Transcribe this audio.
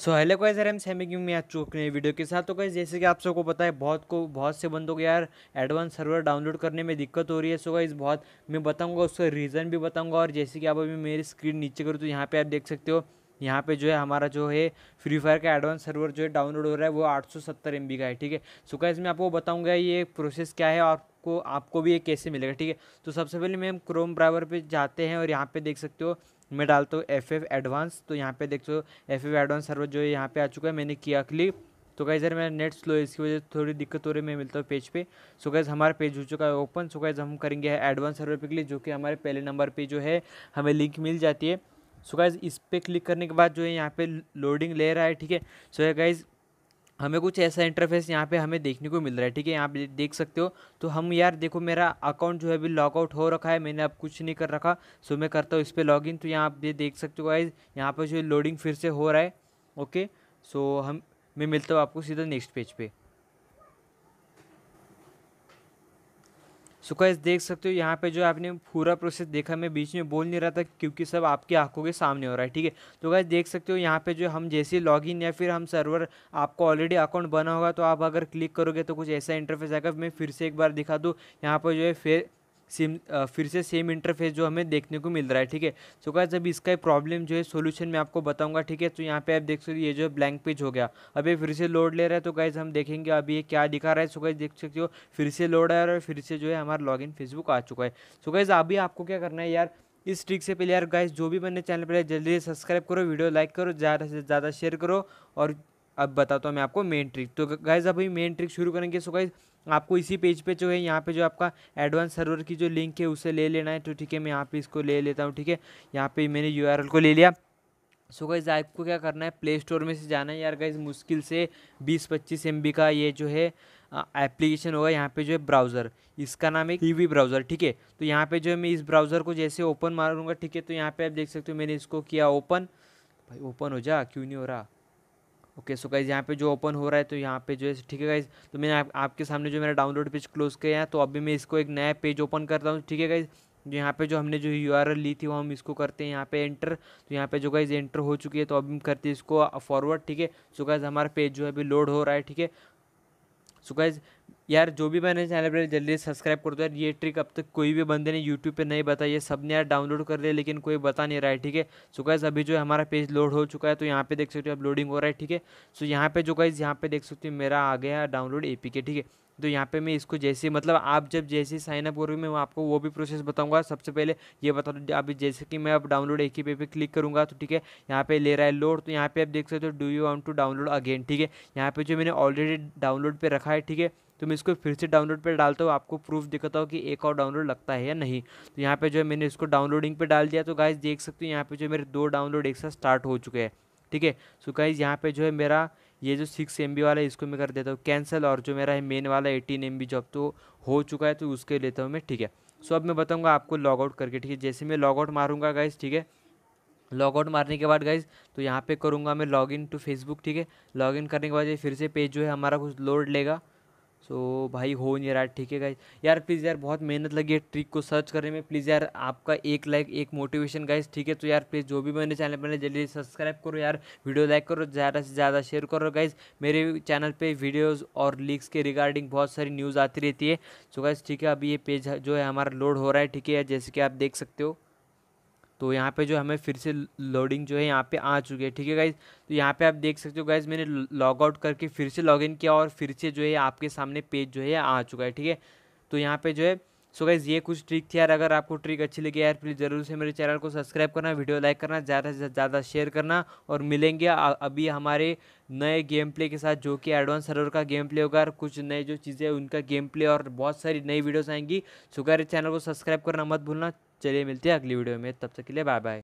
so hello guys यार हम semi gaming में आज चुके हैं वीडियो के साथ तो गाइस जैसे कि आप सबको पता है बहुत को बहुत से बंदों को यार एडवांस सर्वर डाउनलोड करने में दिक्कत हो रही है सो गाइस बहुत मैं बताऊंगा उसका रीज़न भी बताऊंगा और जैसे कि आप अभी मेरी स्क्रीन नीचे करो तो यहाँ पे आप देख सकते हो यहाँ पे जो है हमारा जो है फ्री फायर का एडवांस सर्वर जो है डाउनलोड हो रहा है वो आठ सौ सत्तर एम बी का है ठीक है सो गाइस मैं आपको बताऊँगा ये प्रोसेस क्या है और को आपको भी ये कैसे मिलेगा ठीक है तो सबसे पहले मैं क्रोम ब्राइवर पे जाते हैं और यहाँ पे देख सकते हो मैं डालता हूँ एफ एफ एडवांस तो यहाँ पे देखते हो एफ एफ एडवांस सर्वर जो है यहाँ पर आ चुका है मैंने किया क्लिक तो कहीं सर मेरा नेट स्लो है इसकी वजह से थोड़ी दिक्कत हो रही है मैं मिलता हूँ पेज पे सो कैज हमारा पेज हो चुका है ओपन सो so हम करेंगे एडवांस सर्वर पे के लिए जो कि हमारे पहले नंबर पे जो है हमें लिंक मिल जाती है सो गाइज़ इस पर क्लिक करने के बाद जो है यहाँ पे लोडिंग ले रहा है ठीक है सो है गाइज़ हमें कुछ ऐसा इंटरफेस यहाँ पे हमें देखने को मिल रहा है ठीक है यहाँ पे देख सकते हो तो हम यार देखो मेरा अकाउंट जो है अभी लॉगआउट हो रखा है मैंने अब कुछ नहीं कर रखा सो मैं करता हूँ इस पर लॉगिन तो यहाँ आप ये देख सकते हो गाइज यहाँ पर जो लोडिंग फिर से हो रहा है ओके सो हम मैं मिलता हूँ आपको सीधा नेक्स्ट पेज पे सो कैस देख सकते हो यहाँ पे जो आपने पूरा प्रोसेस देखा मैं बीच में बोल नहीं रहा था क्योंकि सब आपकी आंखों के सामने हो रहा है ठीक है तो कैसे देख सकते हो यहाँ पे जो हम जैसे लॉगिन या फिर हम सर्वर आपको ऑलरेडी अकाउंट बना होगा तो आप अगर क्लिक करोगे तो कुछ ऐसा इंटरफेस आएगा मैं फिर से एक बार दिखा दूँ यहाँ पर जो है फिर सेम फिर से सेम इंटरफेस जो हमें देखने को मिल रहा है ठीक है सो गाइज अभी इसका प्रॉब्लम जो है सोल्यूशन मैं आपको बताऊंगा ठीक है तो यहाँ पे आप देख सकते हो ये जो ब्लैंक पेज हो गया अब ये फिर से लोड ले रहा है तो गाइज हम देखेंगे अभी ये क्या दिखा रहा है सो गाइज देख सकते हो फिर से लोड आ रहा है फिर से जो है हमारा लॉग इन फेसबुक आ चुका है सो गाइज अभी आपको क्या करना है यार इस ट्रिक से पहले यार गाइज जो भी मैंने चैनल पर जल्दी सब्सक्राइब करो वीडियो लाइक करो ज़्यादा से ज़्यादा शेयर करो और अब बताता हूँ मैं आपको मेन ट्रिक तो गाइज अभी मेन ट्रिक शुरू करेंगे सो गाइज आपको इसी पेज पे जो है यहाँ पे जो आपका एडवांस सर्वर की जो लिंक है उसे ले लेना है तो ठीक है मैं यहाँ पे इसको ले लेता हूँ ठीक है यहाँ पे मैंने यूआरएल को ले लिया सो गाइज आपको क्या करना है प्ले स्टोर में से जाना है यार गाइज मुश्किल से बीस पच्चीस एम का ये जो है एप्लीकेशन होगा यहाँ पे जो है ब्राउज़र इसका नाम है वी ब्राउज़र ठीक है तो यहाँ पे जो है मैं इस ब्राउज़र को जैसे ओपन मारूंगा ठीक है तो यहाँ पे आप देख सकते हो मैंने इसको किया ओपन भाई ओपन हो जा क्यों नहीं हो रहा ओके सो गाइज यहाँ पे जो ओपन हो रहा है तो यहाँ पे जो है ठीक है गाइज तो मैंने आप, आपके सामने जो मेरा डाउनलोड पेज क्लोज किया है तो अभी मैं इसको एक नया पेज ओपन करता हूँ ठीक है गाइज जो यहाँ पे जो हमने जो यू ली थी वो हम इसको करते हैं यहाँ पे एंटर तो यहाँ पे जो गाइज एंटर हो चुकी है तो अभी हम करते हैं इसको फॉरवर्ड ठीक है सो गाइज हमारा पेज जो है अभी लोड हो रहा है ठीक है सो गाइज यार जो भी मैंने चैनल पर जल्दी सब्सक्राइब कर दो यार ये ट्रिक अब तक कोई भी बंदे ने यूट्यूब पे नहीं बताई है सब ने यार डाउनलोड कर लिया लेकिन कोई बता नहीं रहा है ठीक है सो गाइज अभी जो हमारा पेज लोड हो चुका है तो यहाँ पे देख सकते हो अब लोडिंग हो रहा है ठीक है सो यहाँ पे जो गाइज यहाँ पे देख सकते हो मेरा आ गया डाउनलोड ए ठीक है तो यहाँ पे मैं इसको जैसे मतलब आप जब जैसे साइन अप करोगे मैं आपको वो भी प्रोसेस बताऊँगा सबसे पहले ये बता दो अभी जैसे कि मैं अब डाउनलोड एक ही पे पे क्लिक करूँगा तो ठीक है यहाँ पे ले रहा है लोड तो यहाँ पे आप देख सकते हो do you want to download again ठीक है यहाँ पे जो मैंने ऑलरेडी डाउनलोड पर रखा है ठीक है तो मैं इसको फिर से डाउनलोड पर डालता हूँ आपको प्रूफ दिखाता हूँ कि एक और डाउनलोड लगता है या नहीं तो यहाँ पर जो है मैंने इसको डाउनलोडिंग पे डाल दिया तो गाइज देख सकते हो यहाँ पे जो मेरे दो डाउनलोड एक साथ स्टार्ट हो चुके हैं ठीक है सो गाइज यहाँ पे जो है मेरा ये जो सिक्स एम वाला है इसको मैं कर देता हूँ कैंसिल और जो मेरा है मेन वाला एटीन एम जॉब तो हो चुका है तो उसके लेता हूँ मैं ठीक है सो अब मैं बताऊँगा आपको लॉग आउट करके ठीक है जैसे मैं लॉग आउट मारूँगा गाइज ठीक है लॉग आउट मारने के बाद गाइज तो यहाँ पे करूँगा मैं लॉग इन टू फेसबुक ठीक है लॉग इन करने के बाद ये फिर से पेज जो है हमारा कुछ लोड लेगा सो so, भाई हो नहीं रहा है ठीक है गाइज यार प्लीज़ यार बहुत मेहनत लगी है ट्रिक को सर्च करने में प्लीज़ यार आपका एक लाइक एक मोटिवेशन गाइज ठीक है तो यार प्लीज़ जो भी मेरे चैनल बनाया जल्दी सब्सक्राइब करो यार वीडियो लाइक करो ज़्यादा से ज़्यादा शेयर करो गाइज मेरे चैनल पर वीडियोज़ और लीक्स के रिगार्डिंग बहुत सारी न्यूज़ आती रहती है सो गाइज़ ठीक है अभी ये पेज जो है हमारा लोड हो रहा है ठीक है जैसे कि आप देख सकते हो तो यहाँ पे जो हमें फिर से लोडिंग जो है यहाँ पे आ चुकी है ठीक है गाइज तो यहाँ पे आप देख सकते हो गाइज मैंने लॉग आउट करके फिर से लॉगिन किया और फिर से जो है आपके सामने पेज जो है आ चुका है ठीक है तो यहाँ पे जो है सो गाइज ये कुछ ट्रिक थी यार अगर आपको ट्रिक अच्छी लगी यार प्लीज़ जरूर से मेरे चैनल को सब्सक्राइब करना वीडियो लाइक करना ज़्यादा से ज़्यादा शेयर करना और मिलेंगे अभी हमारे नए गेम प्ले के साथ जो कि एडवांस सर्वर का गेम प्ले होगा और कुछ नए जो चीज़ें उनका गेम प्ले और बहुत सारी नई वीडियोज़ आएंगी सो गाइज चैनल को सब्सक्राइब करना मत भूलना चलिए मिलते हैं अगली वीडियो में तब तक के लिए बाय बाय